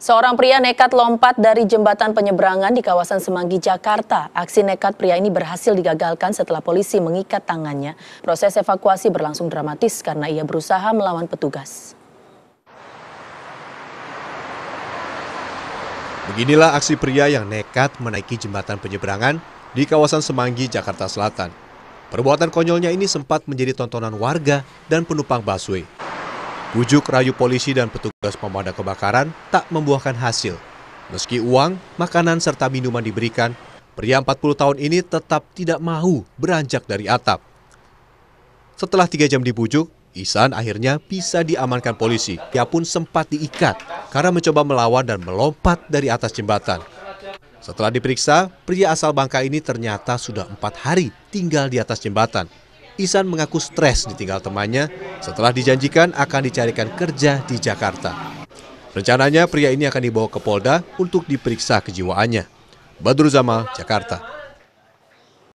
Seorang pria nekat lompat dari jembatan penyeberangan di kawasan Semanggi, Jakarta. Aksi nekat pria ini berhasil digagalkan setelah polisi mengikat tangannya. Proses evakuasi berlangsung dramatis karena ia berusaha melawan petugas. Beginilah aksi pria yang nekat menaiki jembatan penyeberangan di kawasan Semanggi, Jakarta Selatan. Perbuatan konyolnya ini sempat menjadi tontonan warga dan penumpang busway. Bujuk rayu polisi dan petugas pemadam kebakaran tak membuahkan hasil. Meski uang, makanan, serta minuman diberikan, pria 40 tahun ini tetap tidak mau beranjak dari atap. Setelah tiga jam dibujuk, Isan akhirnya bisa diamankan polisi. Ia pun sempat diikat karena mencoba melawan dan melompat dari atas jembatan. Setelah diperiksa, pria asal Bangka ini ternyata sudah empat hari tinggal di atas jembatan. Isan mengaku stres ditinggal temannya setelah dijanjikan akan dicarikan kerja di Jakarta. Rencananya pria ini akan dibawa ke Polda untuk diperiksa kejiwaannya. Badru Zamal, Jakarta.